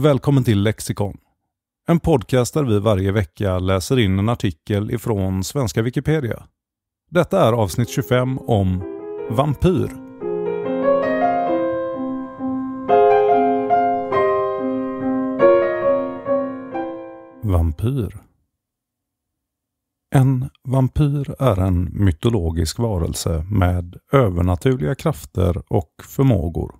Välkommen till Lexikon. En podcast där vi varje vecka läser in en artikel ifrån svenska Wikipedia. Detta är avsnitt 25 om Vampyr. Vampyr. En vampyr är en mytologisk varelse med övernaturliga krafter och förmågor.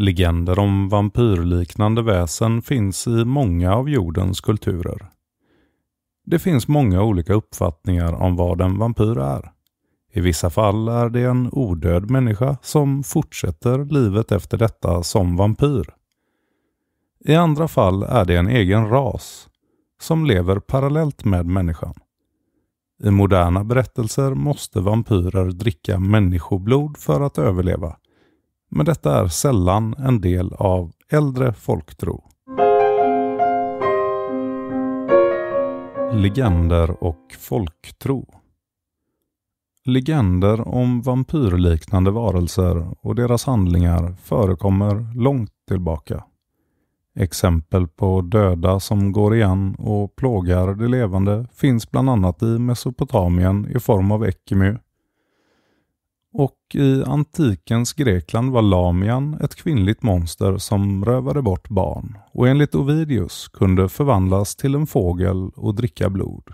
Legender om vampyrliknande väsen finns i många av jordens kulturer. Det finns många olika uppfattningar om vad en vampyr är. I vissa fall är det en odöd människa som fortsätter livet efter detta som vampyr. I andra fall är det en egen ras som lever parallellt med människan. I moderna berättelser måste vampyrer dricka människoblod för att överleva men detta är sällan en del av äldre folktro. Legender och folktro Legender om vampyrliknande varelser och deras handlingar förekommer långt tillbaka. Exempel på döda som går igen och plågar de levande finns bland annat i Mesopotamien i form av Ekimö och i antikens Grekland var Lamian ett kvinnligt monster som rövade bort barn och enligt Ovidius kunde förvandlas till en fågel och dricka blod.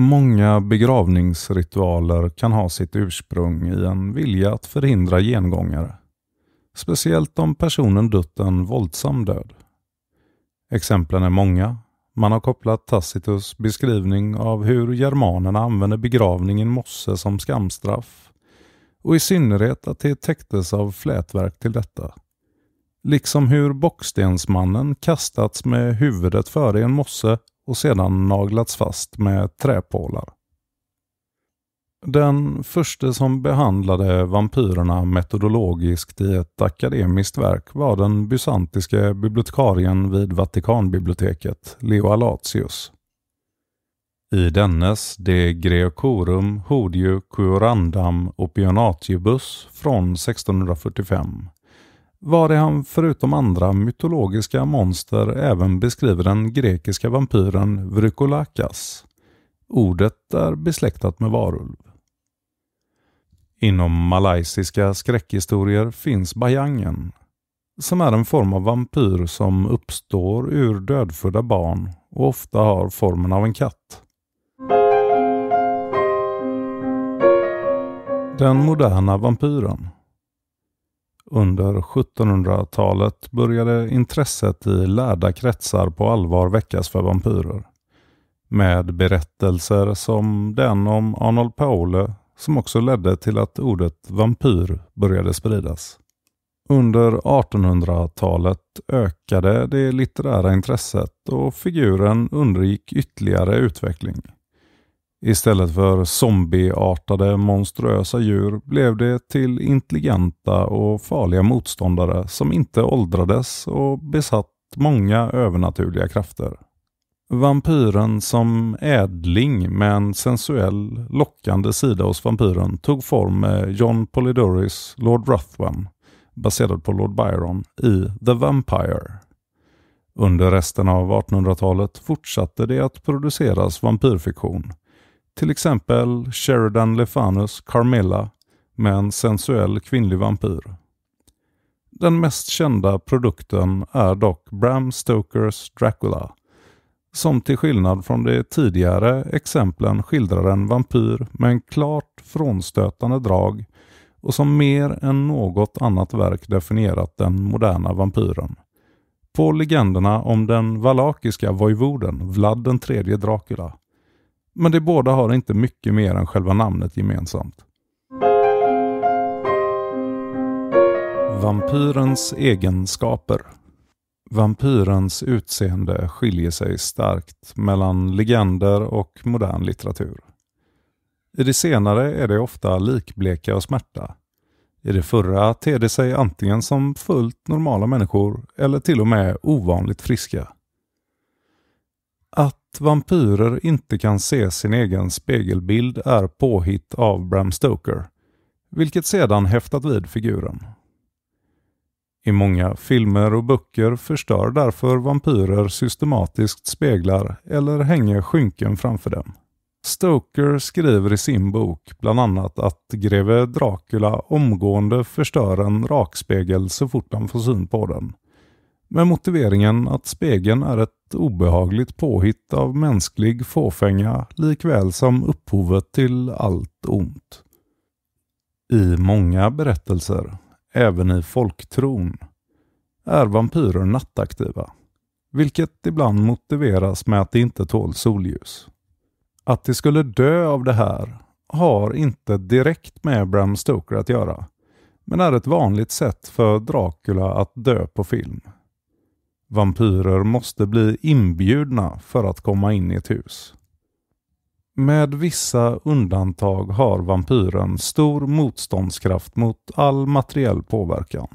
Många begravningsritualer kan ha sitt ursprung i en vilja att förhindra gengångare. Speciellt om personen dött en våldsam död. Exemplen är många man har kopplat Tacitus beskrivning av hur germanerna använde begravningen mosse som skamstraff och i synnerhet att det täcktes av flätverk till detta. Liksom hur bockstensmannen kastats med huvudet före en mosse och sedan naglats fast med träpålar. Den första som behandlade vampyrerna metodologiskt i ett akademiskt verk var den bysantiske bibliotekarien vid Vatikanbiblioteket, Leo Alatius. I dennes De Greocorum Hodiu Curandam Opionatibus från 1645 var det han förutom andra mytologiska monster även beskriver den grekiska vampyren Vrykolakas. Ordet är besläktat med varulv. Inom malaysiska skräckhistorier finns bajangen, som är en form av vampyr som uppstår ur dödfödda barn och ofta har formen av en katt. Den moderna vampyren. Under 1700-talet började intresset i lärda kretsar på allvar väckas för vampyrer. Med berättelser som den om Arnold Paule som också ledde till att ordet vampyr började spridas. Under 1800-talet ökade det litterära intresset och figuren undergick ytterligare utveckling. Istället för zombieartade monstruösa djur blev det till intelligenta och farliga motståndare som inte åldrades och besatt många övernaturliga krafter. Vampyren som ädling med en sensuell, lockande sida hos vampyren tog form med John Polidoris Lord Ruthven, baserad på Lord Byron, i The Vampire. Under resten av 1800-talet fortsatte det att produceras vampyrfiktion. Till exempel Sheridan Lefanus Carmilla med en sensuell kvinnlig vampyr. Den mest kända produkten är dock Bram Stokers Dracula som till skillnad från de tidigare exemplen skildrar en vampyr med en klart frånstötande drag och som mer än något annat verk definierat den moderna vampyren. På legenderna om den valakiska vojvoden Vlad den tredje Dracula. Men de båda har inte mycket mer än själva namnet gemensamt. Vampyrens egenskaper Vampyrens utseende skiljer sig starkt mellan legender och modern litteratur. I det senare är det ofta likbleka och smärta. I det förra ter de sig antingen som fullt normala människor eller till och med ovanligt friska. Att vampyrer inte kan se sin egen spegelbild är påhitt av Bram Stoker, vilket sedan häftat vid figuren. I många filmer och böcker förstör därför vampyrer systematiskt speglar eller hänger skynken framför dem. Stoker skriver i sin bok bland annat att greve Dracula omgående förstör en rakspegel så fort han får syn på den. Med motiveringen att spegeln är ett obehagligt påhitt av mänsklig fåfänga likväl som upphovet till allt ont. I många berättelser Även i folktron är vampyrer nattaktiva, vilket ibland motiveras med att de inte tål solljus. Att de skulle dö av det här har inte direkt med Bram Stoker att göra, men är ett vanligt sätt för Dracula att dö på film. Vampyrer måste bli inbjudna för att komma in i ett hus. Med vissa undantag har vampyren stor motståndskraft mot all materiell påverkan.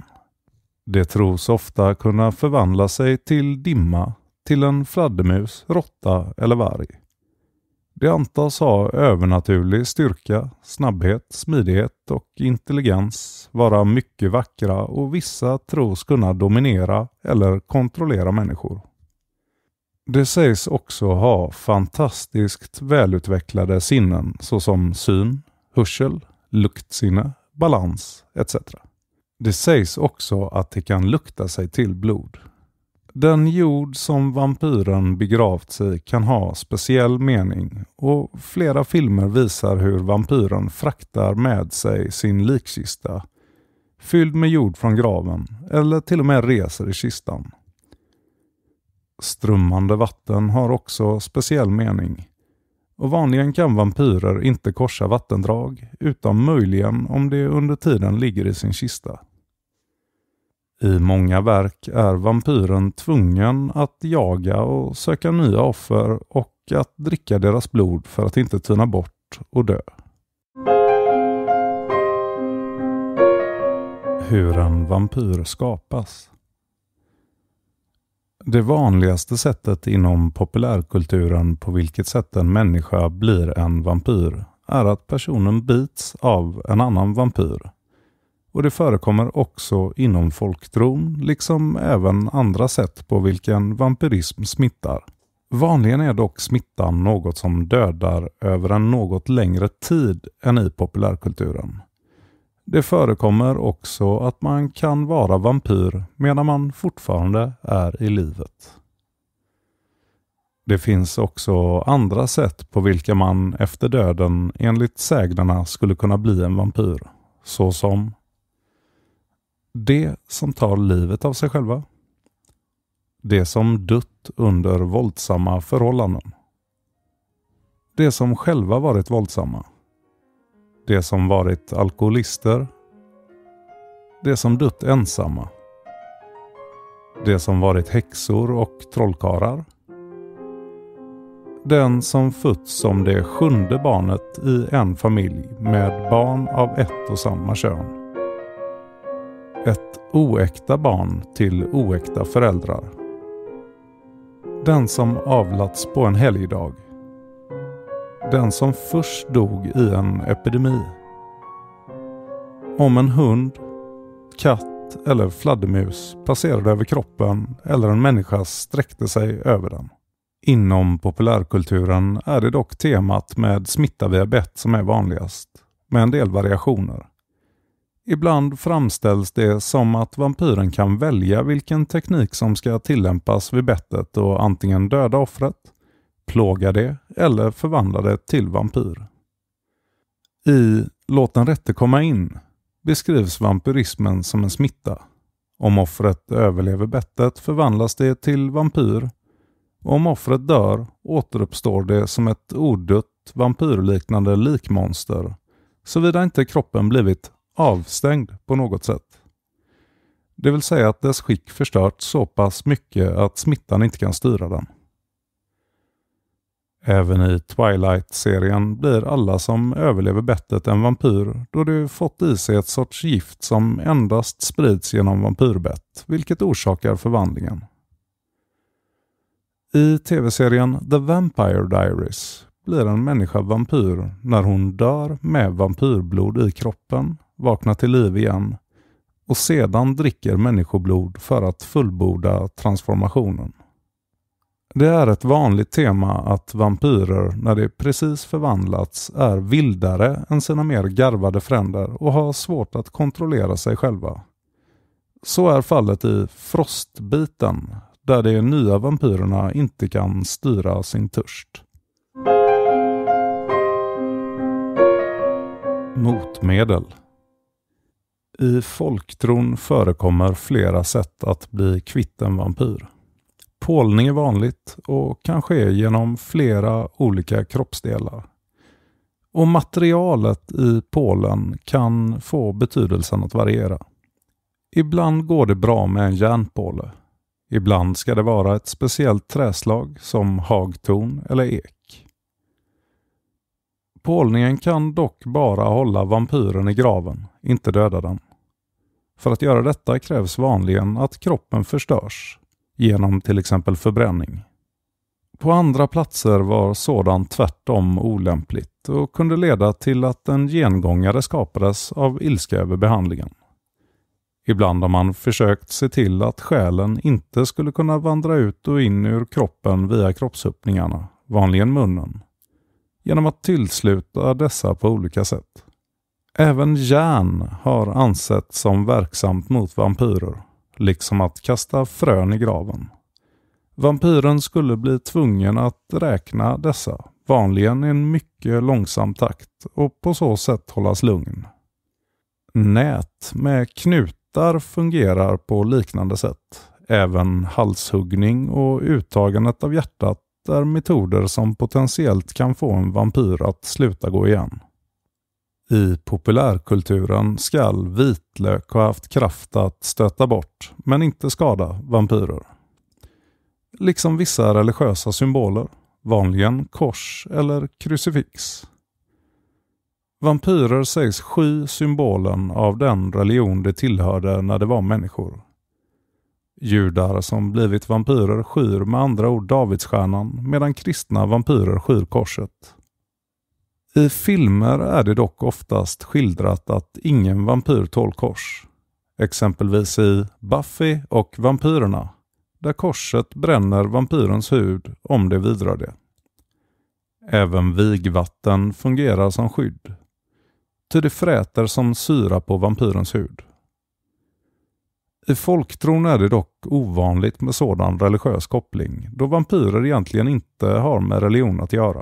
Det tros ofta kunna förvandla sig till dimma, till en fladdermus, råtta eller varg. Det antas ha övernaturlig styrka, snabbhet, smidighet och intelligens, vara mycket vackra och vissa tros kunna dominera eller kontrollera människor. Det sägs också ha fantastiskt välutvecklade sinnen såsom syn, hörsel, luktsinne, balans etc. Det sägs också att det kan lukta sig till blod. Den jord som vampyren begravt sig kan ha speciell mening och flera filmer visar hur vampyren fraktar med sig sin likkista fylld med jord från graven eller till och med reser i kistan. Strömmande vatten har också speciell mening och vanligen kan vampyrer inte korsa vattendrag utom möjligen om de under tiden ligger i sin kista. I många verk är vampyren tvungen att jaga och söka nya offer och att dricka deras blod för att inte tyna bort och dö. Hur en vampyr skapas det vanligaste sättet inom populärkulturen på vilket sätt en människa blir en vampyr är att personen bits av en annan vampyr. Och det förekommer också inom folktron, liksom även andra sätt på vilken vampyrism smittar. Vanligen är dock smittan något som dödar över en något längre tid än i populärkulturen. Det förekommer också att man kan vara vampyr medan man fortfarande är i livet. Det finns också andra sätt på vilka man efter döden enligt sägnerna skulle kunna bli en vampyr. Såsom det som tar livet av sig själva. Det som dött under våldsamma förhållanden. Det som själva varit våldsamma de som varit alkoholister, de som dött ensamma, de som varit häxor och trollkarlar, den som fötts som det sjunde barnet i en familj med barn av ett och samma kön. Ett oäkta barn till oäkta föräldrar. Den som avlats på en helgdag den som först dog i en epidemi. Om en hund, katt eller fladdermus passerade över kroppen eller en människa sträckte sig över den. Inom populärkulturen är det dock temat med smitta via bett som är vanligast, med en del variationer. Ibland framställs det som att vampyren kan välja vilken teknik som ska tillämpas vid bettet och antingen döda offret plåga det eller förvandla det till vampyr. I Låt den rätte komma in beskrivs vampyrismen som en smitta. Om offret överlever bettet förvandlas det till vampyr. om offret dör återuppstår det som ett odött vampyrliknande likmonster såvida inte kroppen blivit avstängd på något sätt. Det vill säga att dess skick förstörts så pass mycket att smittan inte kan styra den. Även i Twilight-serien blir alla som överlever bettet en vampyr då de fått i sig ett sorts gift som endast sprids genom vampyrbett, vilket orsakar förvandlingen. I tv-serien The Vampire Diaries blir en människa vampyr när hon dör med vampyrblod i kroppen, vaknar till liv igen och sedan dricker människoblod för att fullborda transformationen. Det är ett vanligt tema att vampyrer, när de precis förvandlats, är vildare än sina mer garvade fränder och har svårt att kontrollera sig själva. Så är fallet i Frostbiten, där de nya vampyrerna inte kan styra sin törst. Motmedel I folktron förekommer flera sätt att bli kvitt en vampyr. Pålning är vanligt och kan ske genom flera olika kroppsdelar. Och materialet i pålen kan få betydelsen att variera. Ibland går det bra med en järnpåle. Ibland ska det vara ett speciellt träslag som hagtorn eller ek. Pålningen kan dock bara hålla vampyren i graven, inte döda den. För att göra detta krävs vanligen att kroppen förstörs genom till exempel förbränning. På andra platser var sådant tvärtom olämpligt och kunde leda till att en gengångare skapades av ilska över behandlingen. Ibland har man försökt se till att själen inte skulle kunna vandra ut och in ur kroppen via kroppsöppningarna, vanligen munnen, genom att tillsluta dessa på olika sätt. Även järn har ansetts som verksamt mot vampyrer liksom att kasta frön i graven. Vampyren skulle bli tvungen att räkna dessa, vanligen i en mycket långsam takt och på så sätt hållas lugn. Nät med knutar fungerar på liknande sätt. Även halshuggning och uttagandet av hjärtat är metoder som potentiellt kan få en vampyr att sluta gå igen i populärkulturen skall vitlök ha haft kraft att stöta bort, men inte skada, vampyrer. Liksom vissa religiösa symboler, vanligen kors eller krucifix. Vampyrer sägs sky symbolen av den religion de tillhörde när de var människor. Judar som blivit vampyrer skyr med andra ord davidsstjärnan medan kristna vampyrer skyr korset. I filmer är det dock oftast skildrat att ingen vampyr tål kors. Exempelvis i Buffy och Vampyrerna, där korset bränner vampyrens hud om det vidrar det. Även vigvatten fungerar som skydd, ty det fräter som syra på vampyrens hud. I folktron är det dock ovanligt med sådan religiös koppling, då vampyrer egentligen inte har med religion att göra.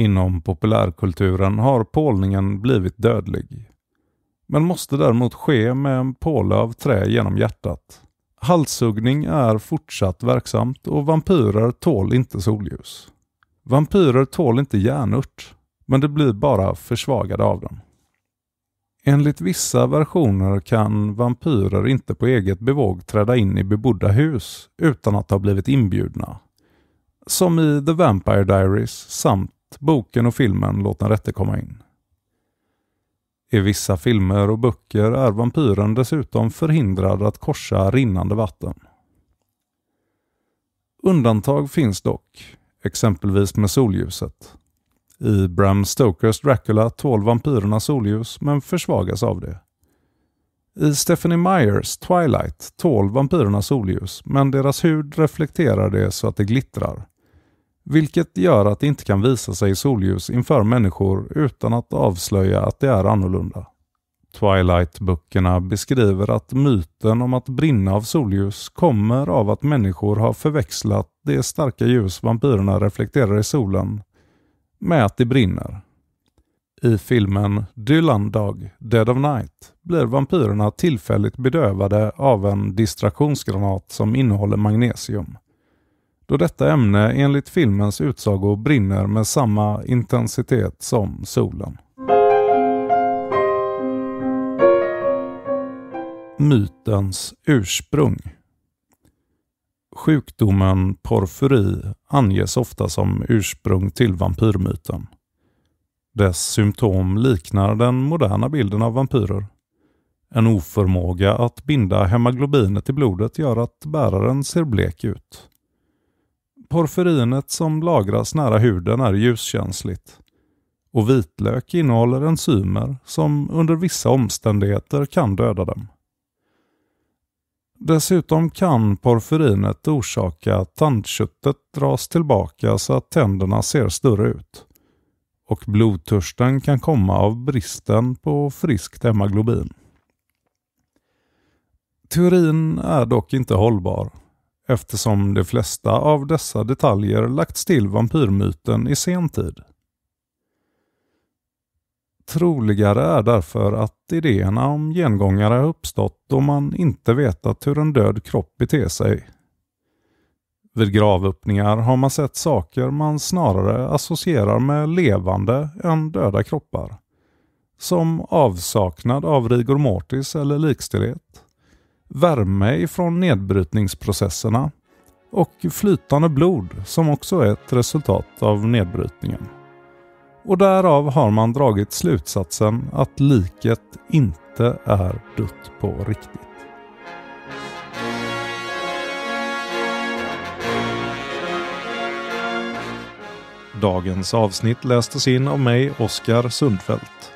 Inom populärkulturen har pålningen blivit dödlig, men måste däremot ske med en påle av trä genom hjärtat. Halshuggning är fortsatt verksamt och vampyrer tål inte solljus. Vampyrer tål inte järnört, men de blir bara försvagade av den. Enligt vissa versioner kan vampyrer inte på eget bevåg träda in i bebodda hus utan att ha blivit inbjudna. Som i The Vampire Diaries samt boken och filmen Låt den rätte komma in. I vissa filmer och böcker är vampyren dessutom förhindrad att korsa rinnande vatten. Undantag finns dock, exempelvis med solljuset. I Bram Stokers Dracula tål vampyrerna solljus men försvagas av det. I Stephanie Myers Twilight tål vampyrerna solljus men deras hud reflekterar det så att det glittrar vilket gör att det inte kan visa sig i solljus inför människor utan att avslöja att det är annorlunda. Twilight-böckerna beskriver att myten om att brinna av solljus kommer av att människor har förväxlat det starka ljus vampyrerna reflekterar i solen med att det brinner. I filmen dylan Dog Dead of Night, blir vampyrerna tillfälligt bedövade av en distraktionsgranat som innehåller magnesium då detta ämne enligt filmens utsago brinner med samma intensitet som solen. Mytens ursprung Sjukdomen porfyri anges ofta som ursprung till vampyrmyten. Dess symptom liknar den moderna bilden av vampyrer. En oförmåga att binda hemoglobinet i blodet gör att bäraren ser blek ut. Porfyrinet som lagras nära huden är ljuskänsligt och vitlök innehåller enzymer som under vissa omständigheter kan döda dem. Dessutom kan porfyrinet orsaka att tandköttet dras tillbaka så att tänderna ser större ut och blodtörsten kan komma av bristen på friskt hemoglobin. Teorin är dock inte hållbar eftersom de flesta av dessa detaljer lagts till vampyrmyten i sen tid. Troligare är därför att idéerna om gengångare har uppstått då man inte vetat hur en död kropp beter sig. Vid gravöppningar har man sett saker man snarare associerar med levande än döda kroppar. Som avsaknad av rigor mortis eller likstelhet värme ifrån nedbrytningsprocesserna och flytande blod som också är ett resultat av nedbrytningen. Och därav har man dragit slutsatsen att liket inte är dött på riktigt. Dagens avsnitt lästes in av mig, Oskar Sundfeldt.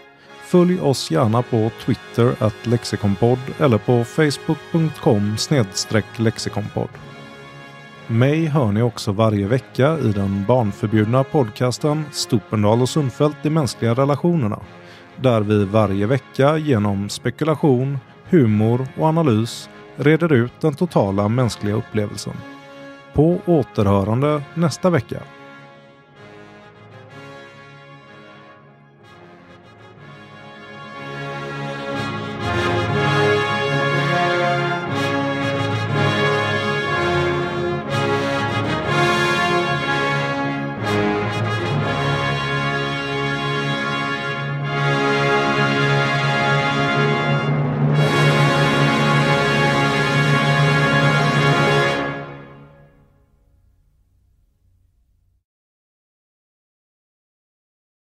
Följ oss gärna på Twitter att lexikonpodd eller på facebook.com lexikonpodd. Mig hör ni också varje vecka i den barnförbjudna podcasten Stupendal och Sundfält i mänskliga relationerna. Där vi varje vecka genom spekulation, humor och analys reder ut den totala mänskliga upplevelsen. På återhörande nästa vecka.